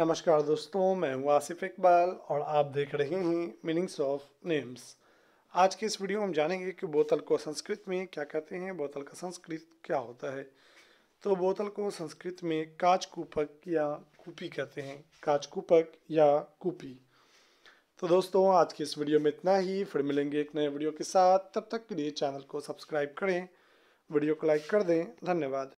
नमस्कार दोस्तों मैं हूँ आसिफ इकबाल और आप देख रहे हैं मीनिंग्स ऑफ नेम्स आज के इस वीडियो में हम जानेंगे कि बोतल को संस्कृत में क्या कहते हैं बोतल का संस्कृत क्या होता है तो बोतल को संस्कृत में काच कूपक या कूपी कहते हैं काच कूपक या कूपी तो दोस्तों आज के इस वीडियो में इतना ही फिर मिलेंगे एक नए वीडियो के साथ तब तक के लिए चैनल को सब्सक्राइब करें वीडियो को लाइक कर दें धन्यवाद